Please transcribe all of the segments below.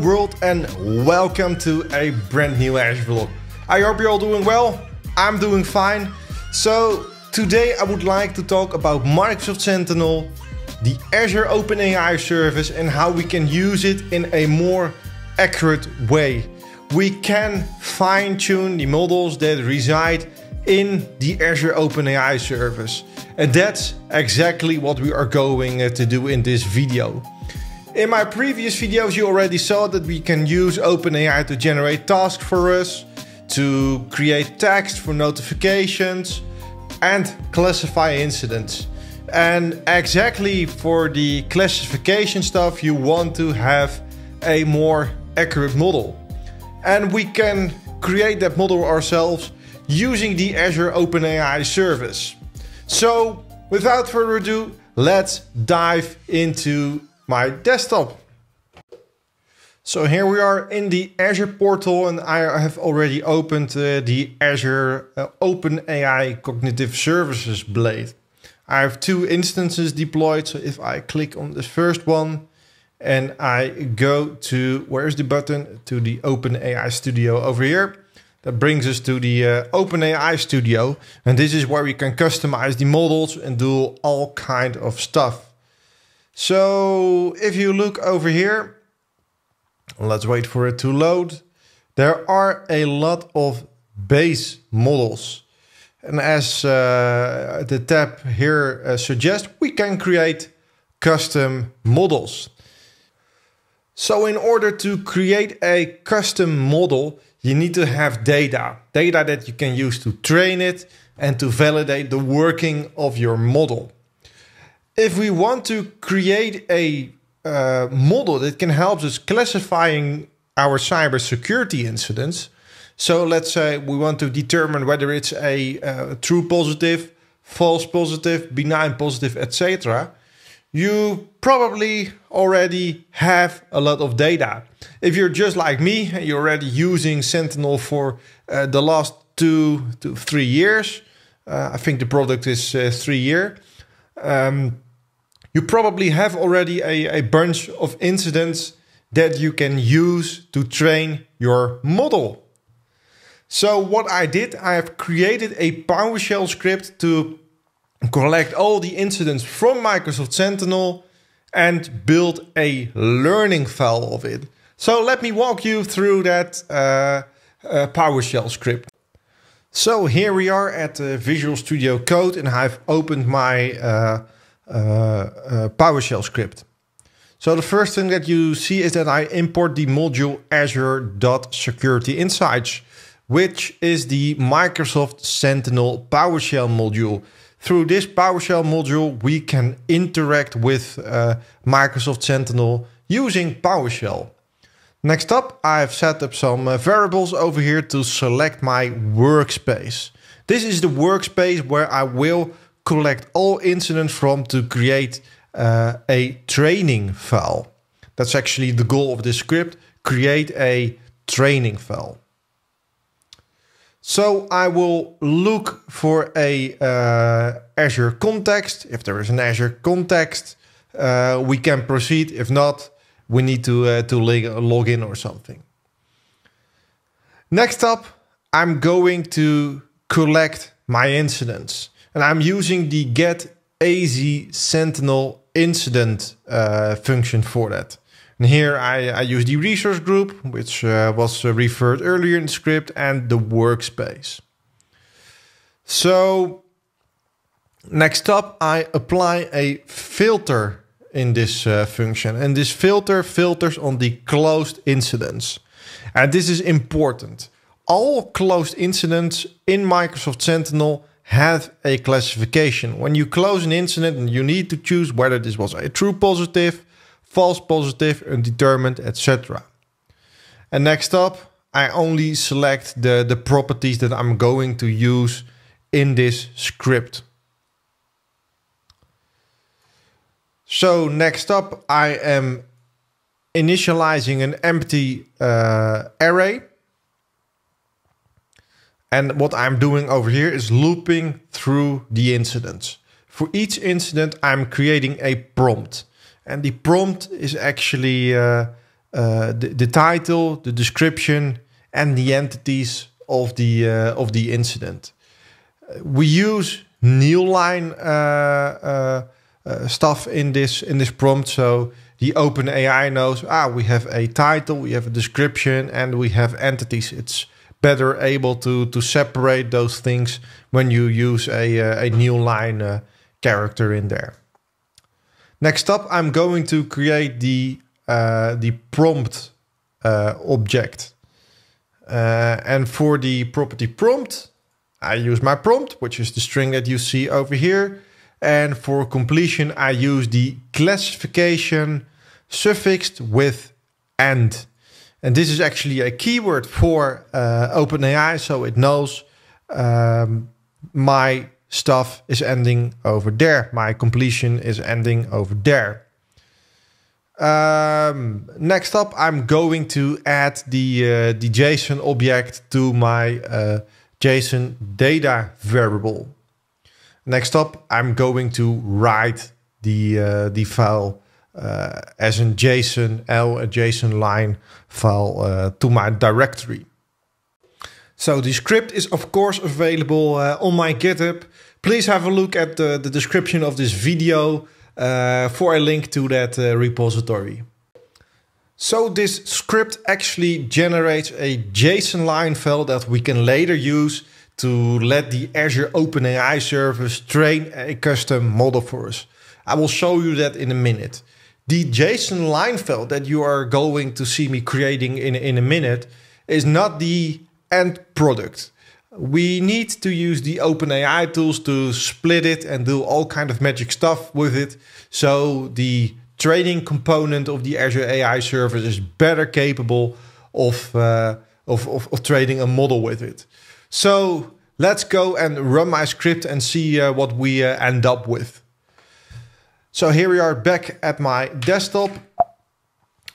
world and welcome to a brand new Ash vlog. I hope you're all doing well, I'm doing fine. So today I would like to talk about Microsoft Sentinel, the Azure OpenAI service and how we can use it in a more accurate way. We can fine tune the models that reside in the Azure OpenAI service. And that's exactly what we are going to do in this video. In my previous videos you already saw that we can use OpenAI to generate tasks for us, to create text for notifications and classify incidents. And exactly for the classification stuff you want to have a more accurate model. And we can create that model ourselves using the Azure OpenAI service. So without further ado, let's dive into my desktop. So here we are in the Azure portal and I have already opened uh, the Azure uh, OpenAI Cognitive Services blade. I have two instances deployed. So if I click on the first one and I go to, where's the button? To the OpenAI Studio over here. That brings us to the uh, OpenAI Studio. And this is where we can customize the models and do all kind of stuff. So if you look over here, let's wait for it to load. There are a lot of base models. And as uh, the tab here uh, suggests, we can create custom models. So in order to create a custom model, you need to have data. Data that you can use to train it and to validate the working of your model if we want to create a uh, model that can help us classifying our cybersecurity incidents, so let's say we want to determine whether it's a uh, true positive, false positive, benign positive, etc. You probably already have a lot of data. If you're just like me and you're already using Sentinel for uh, the last two to three years, uh, I think the product is uh, three year. Um, you probably have already a, a bunch of incidents that you can use to train your model. So what I did, I have created a PowerShell script to collect all the incidents from Microsoft Sentinel and build a learning file of it. So let me walk you through that uh, uh, PowerShell script. So here we are at uh, Visual Studio Code and I've opened my uh, uh, uh, PowerShell script. So the first thing that you see is that I import the module azure.securityinsights, Insights, which is the Microsoft Sentinel PowerShell module. Through this PowerShell module, we can interact with uh, Microsoft Sentinel using PowerShell. Next up, I've set up some uh, variables over here to select my workspace. This is the workspace where I will collect all incidents from to create uh, a training file. That's actually the goal of this script, create a training file. So I will look for a uh, Azure context. If there is an Azure context, uh, we can proceed. If not, we need to, uh, to log in or something. Next up, I'm going to collect my incidents. And I'm using the get AZ Sentinel incident uh, function for that. And here I, I, use the resource group, which uh, was uh, referred earlier in the script, and the workspace. So next up, I apply a filter in this uh, function. And this filter filters on the closed incidents. And this is important. All closed incidents in Microsoft Sentinel have a classification. When you close an incident, you need to choose whether this was a true positive, false positive, undetermined, etc. And next up, I only select the, the properties that I'm going to use in this script. So next up, I am initializing an empty uh, array. And what I'm doing over here is looping through the incidents. For each incident, I'm creating a prompt. And the prompt is actually uh, uh, the, the, title, the description, and the entities of the, uh, of the incident. We use Newline uh, uh, uh, stuff in this, in this prompt. So the OpenAI knows, ah, we have a title, we have a description, and we have entities. It's better able to to separate those things when you use a, uh, a new line uh, character in there. Next up, I'm going to create the, uh, the prompt object. and for the property prompt, I use my prompt, which is the string that you see over here. And for completion, I use the classification suffixed with and and this is actually a keyword for uh, OpenAI, so it knows um, my stuff is ending over there. My completion is ending over there. Um, next up, I'm going to add the, uh, the JSON object to my uh, JSON data variable. Next up, I'm going to write the, uh, the file uh, as a JSON, L, a JSON line file uh, to my directory. So the script is of course available uh, on my GitHub. Please have a look at the, the description of this video for a link to that repository. So this script actually generates a JSON line file that we can later use to let the Azure OpenAI service train a custom model for us. I will show you that in a minute the Jason Leinfeld that you are going to see me creating in, in a minute is not the end product. We need to use the OpenAI tools to split it and do all kind of magic stuff with it. So the training component of the Azure AI service is better capable of, uh, of, of, of a model with it. So let's go and run my script and see uh, what we uh, end up with. So here we are back at my desktop.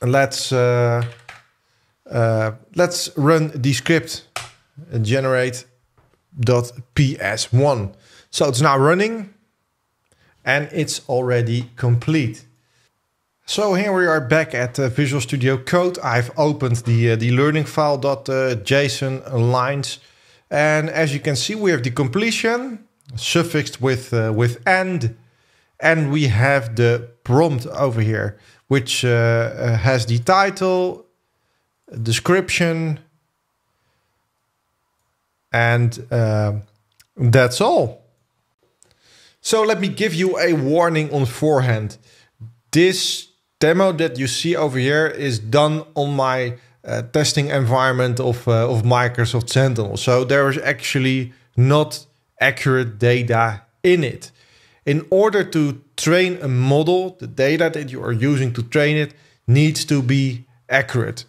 Let's uh, uh, let's run the script generate.ps1. So it's now running and it's already complete. So here we are back at uh, Visual Studio Code. I've opened the, uh, the learning file dot, uh, JSON lines. And as you can see, we have the completion suffixed with, uh, with and. And we have the prompt over here, which uh, uh, has the title, description, and uh, that's all. So let me give you a warning on forehand. This demo that you see over here is done on my uh, testing environment of, uh, of Microsoft Sentinel. So there is actually not accurate data in it in order to train a model, the data that you are using to train it needs to be accurate.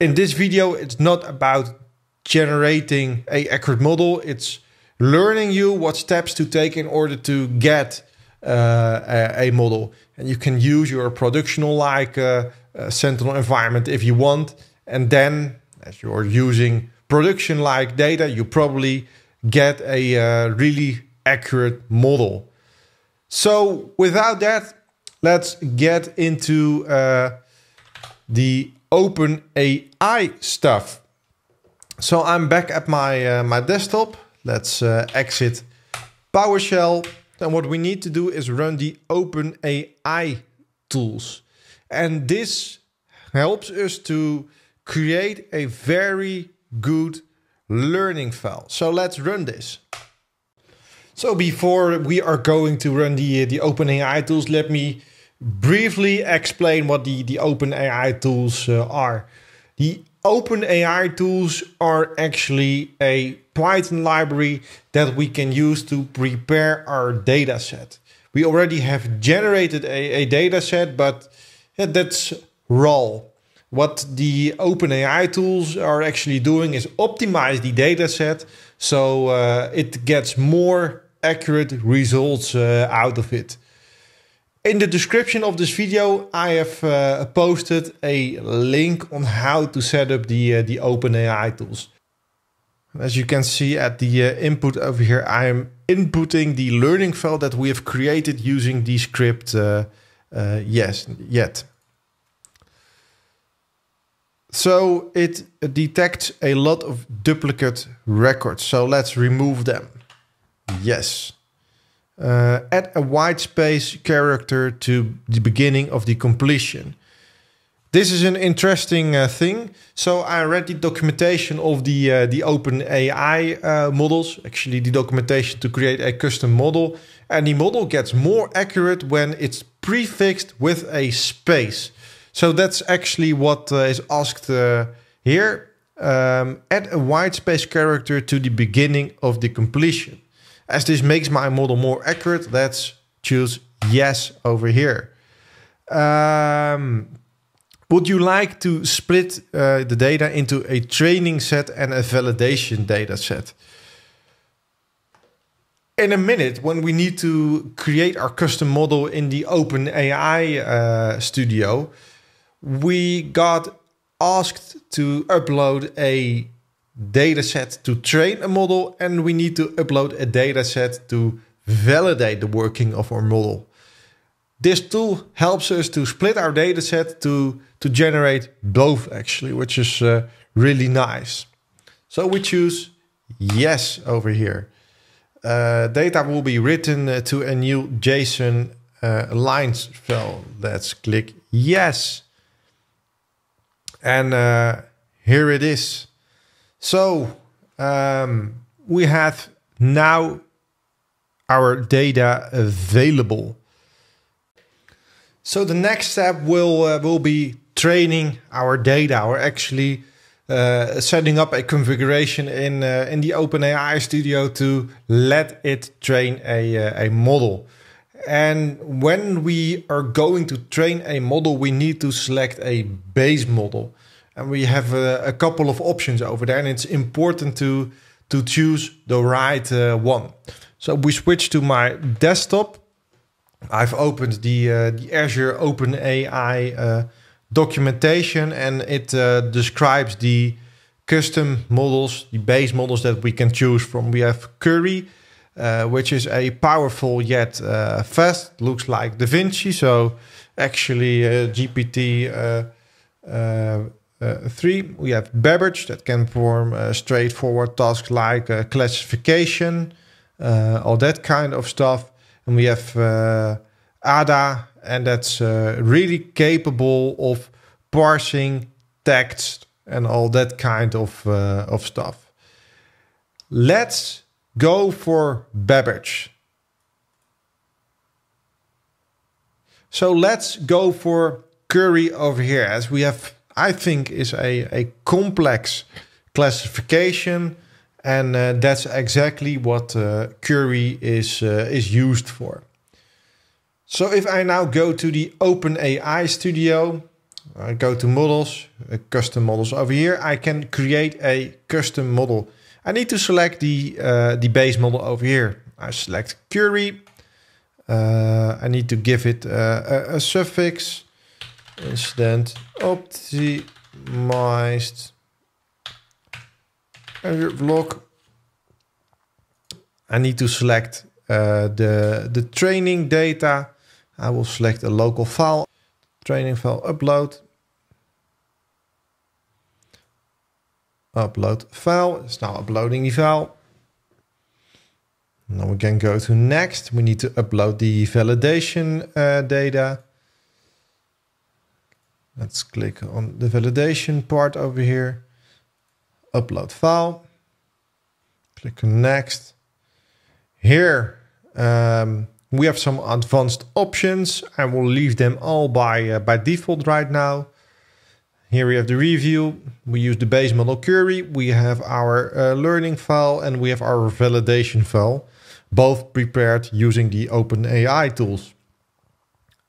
In this video, it's not about generating a accurate model. It's learning you what steps to take in order to get uh, a, model. And you can use your productional like uh, uh, Sentinel environment if you want. And then, as you're using production like data, you probably get a uh, really accurate model. So without that, let's get into uh, the open AI stuff. So I'm back at my, uh, my desktop. Let's uh, exit PowerShell. And what we need to do is run the open AI tools. And this helps us to create a very good learning file. So let's run this. So before we are going to run the, the OpenAI tools, let me briefly explain what the, the OpenAI tools uh, are. The OpenAI tools are actually a Python library that we can use to prepare our data set. We already have generated a, a data set, but that's raw. What the OpenAI tools are actually doing is optimize the data set so uh, it gets more accurate results uh, out of it. In the description of this video, I have uh, posted a link on how to set up the, uh, the OpenAI tools. As you can see at the uh, input over here, I am inputting the learning file that we have created using the script uh, uh, yes, yet. So it detects a lot of duplicate records. So let's remove them. Yes. Uh, add a white space character to the beginning of the completion. This is an interesting uh, thing. So I read the documentation of the uh, the open AI uh, models, actually the documentation to create a custom model. And the model gets more accurate when it's prefixed with a space. So that's actually what uh, is asked uh, here. Um, add a white space character to the beginning of the completion. As this makes my model more accurate, let's choose yes over here. Um, would you like to split uh, the data into a training set and a validation data set? In a minute, when we need to create our custom model in the OpenAI uh, studio, we got asked to upload a data set to train a model and we need to upload a data set to validate the working of our model. This tool helps us to split our data set to, to generate both actually, which is uh, really nice. So we choose yes over here. Uh, data will be written uh, to a new JSON uh, lines file. Let's click yes. And uh, here it is. So um, we have now our data available. So the next step will uh, will be training our data or actually uh, setting up a configuration in uh, in the OpenAI studio to let it train a uh, a model. And when we are going to train a model, we need to select a base model. And we have a, a couple of options over there. And it's important to, to choose the right uh, one. So we switch to my desktop. I've opened the, uh, the Azure OpenAI uh, documentation and it uh, describes the custom models, the base models that we can choose from. We have Curry, uh, which is a powerful yet uh, fast, looks like Da Vinci. So actually uh, GPT uh, uh, 3. We have Babbage that can perform straightforward tasks like classification, all that kind of stuff. And we have ADA, and that's really capable of parsing text and all that kind of, of stuff. Let's Go for Babbage. So let's go for Curry over here, as we have, I think, is a, a complex classification, and uh, that's exactly what uh, Curry is uh, is used for. So if I now go to the OpenAI Studio, I go to models, uh, custom models over here, I can create a custom model I need to select the, uh, the base model over here. I select Curie. Uh, I need to give it uh, a, a, suffix. Incident optimized block. I need to select eh, the, the training data. I will select a local file, training file upload. upload file. It's now uploading the file. Now we can go to next. We need to upload the validation uh, data. Let's click on the validation part over here. Upload file. Click on next. Here um, we have some advanced options. I will leave them all by, uh, by default right now. Here we have the review. We use the base model query. We have our uh, learning file and we have our validation file, both prepared using the OpenAI tools.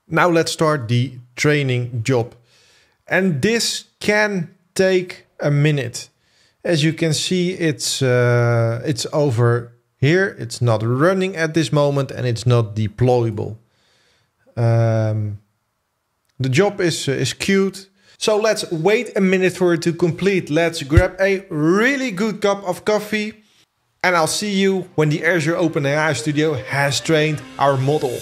Now let's start the training job. And this can take a minute. As you can see, it's, uh, it's over here. It's not running at this moment and it's not deployable. Um, the job is, uh, is queued. So let's wait a minute for it to complete. Let's grab a really good cup of coffee and I'll see you when the Azure OpenAI Studio has trained our model.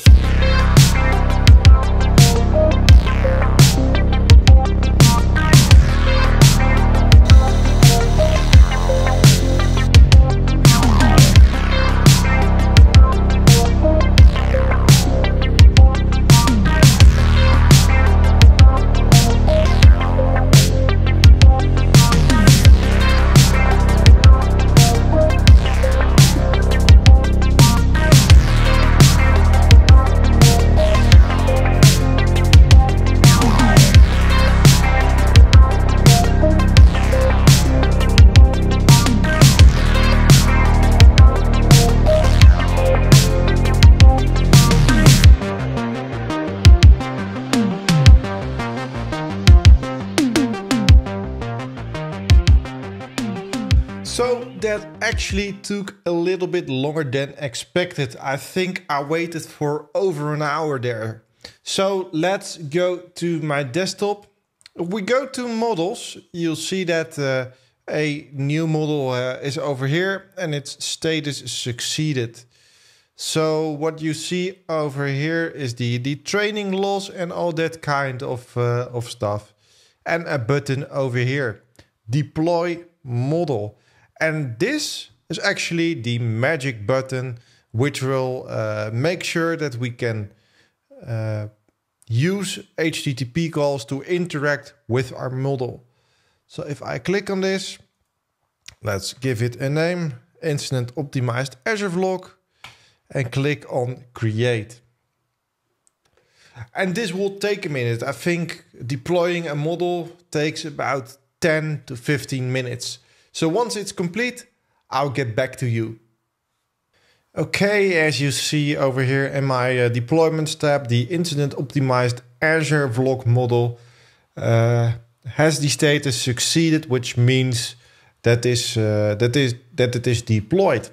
actually took a little bit longer than expected. I think I waited for over an hour there. So let's go to my desktop. If we go to models, you'll see that uh, a new model uh, is over here and its status succeeded. So what you see over here is the, the training loss and all that kind of, uh, of stuff. And a button over here, deploy model. And this is actually the magic button which will uh, make sure that we can uh, use HTTP calls to interact with our model. So if I click on this, let's give it a name, Incident Optimized Azure Vlog, and click on Create. And this will take a minute. I think deploying a model takes about 10 to 15 minutes. So once it's complete, I'll get back to you. Okay, as you see over here in my uh, deployments tab, the incident optimized Azure vlog model uh, has the status succeeded, which means that is uh, that is that it is deployed.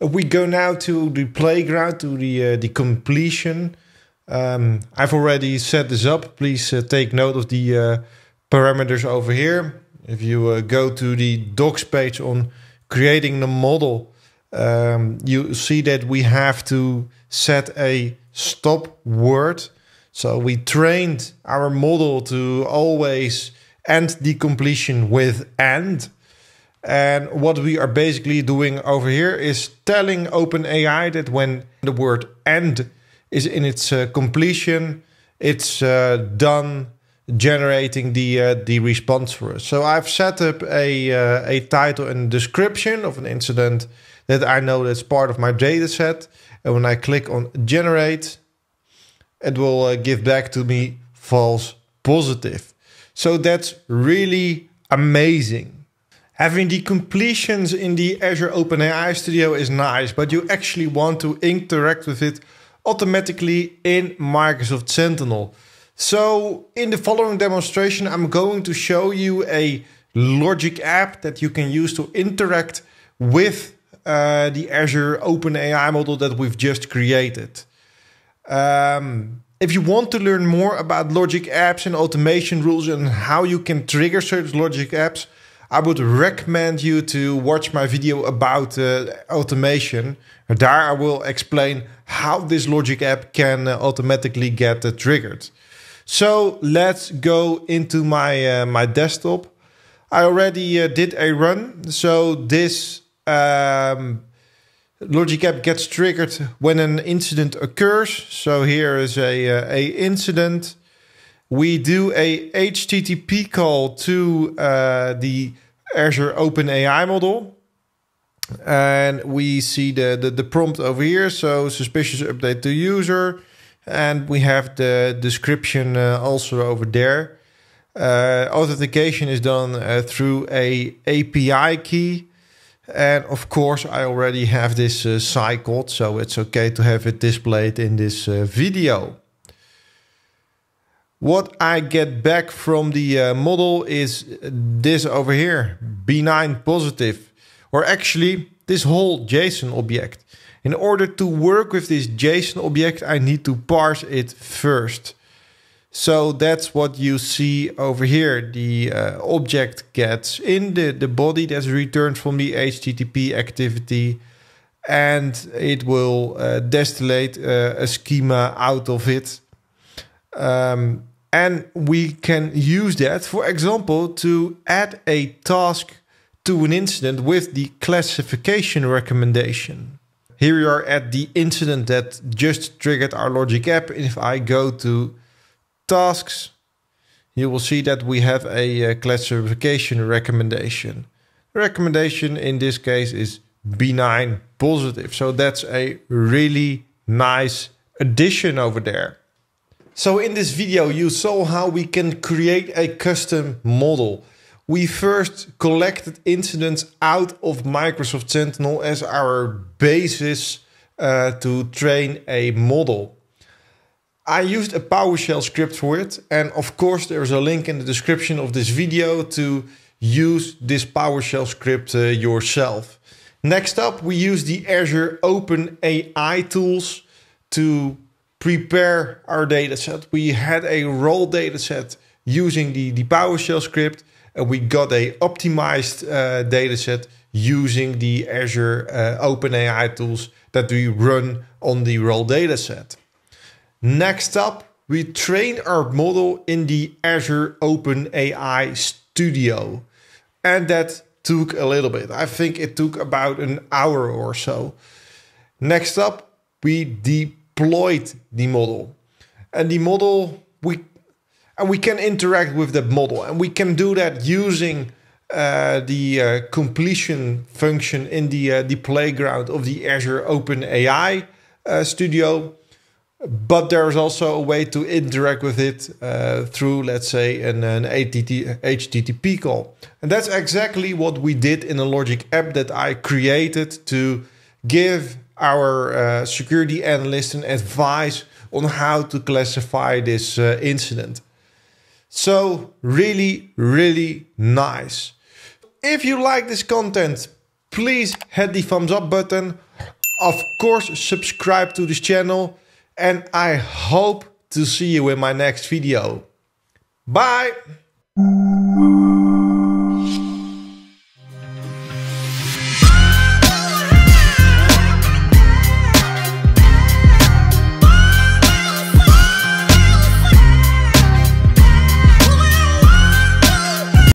Uh, we go now to the playground to the uh, the completion. Um, I've already set this up. Please uh, take note of the parameters over here. If you uh, go to the docs page on creating the model, um, you see that we have to set a stop word. So we trained our model to always end the completion with end. And what we are basically doing over here is telling OpenAI that when the word end is in its uh, completion, it's uh, done generating the uh, the response for us. So I've set up a uh, a title and description of an incident that I know that's part of my data set. And when I click on generate, it will uh, give back to me false positive. So that's really amazing. Having the completions in the Azure OpenAI Studio is nice, but you actually want to interact with it automatically in Microsoft Sentinel. So in the following demonstration, I'm going to show you a Logic app that you can use to interact with uh, the Azure OpenAI model that we've just created. Um, if you want to learn more about logic apps and automation rules and how you can trigger certain logic apps, I would recommend you to watch my video about uh, automation. There I will explain how this logic app can uh, automatically get uh, triggered. So let's go into my, uh, my desktop. I already uh, did a run. So this um, logic app gets triggered when an incident occurs. So here is a, uh, a incident. We do a HTTP call to uh, the Azure OpenAI model. And we see the, the, the prompt over here. So suspicious update to user. And we have the description uh, also over there. Uh, authentication is done uh, through a API key. And of course, I already have this uh, cycled, so it's okay to have it displayed in this uh, video. What I get back from the uh, model is this over here, benign positive, or actually this whole JSON object. In order to work with this JSON object, I need to parse it first. So that's what you see over here. The uh, object gets in the, the body that's returned from the HTTP activity and it will uh, distillate uh, a schema out of it. Um, and we can use that, for example, to add a task to an incident with the classification recommendation here we are at the incident that just triggered our logic app. If I go to tasks, you will see that we have a uh, classification recommendation. Recommendation in this case is benign positive. So that's a really nice addition over there. So in this video, you saw how we can create a custom model we first collected incidents out of Microsoft Sentinel as our basis uh, to train a model. I used a PowerShell script for it, and of course, there is a link in the description of this video to use this PowerShell script uh, yourself. Next up, we use the Azure Open AI tools to prepare our dataset. We had a raw dataset using the, the PowerShell script we got a optimized uh, data set using the Azure uh, OpenAI tools that we run on the raw data set. Next up, we train our model in the Azure OpenAI Studio. And that took a little bit. I think it took about an hour or so. Next up, we deployed the model. And the model, we and we can interact with the model and we can do that using uh, the uh, completion function in the uh, the playground of the Azure Open AI uh, Studio. But there's also a way to interact with it uh, through, let's say, an, an HTTP call. And that's exactly what we did in a Logic app that I created to give our uh, security analyst an advice on how to classify this incident. So really, really nice. If you like this content, please hit the thumbs up button. Of course, subscribe to this channel and I hope to see you in my next video. Bye!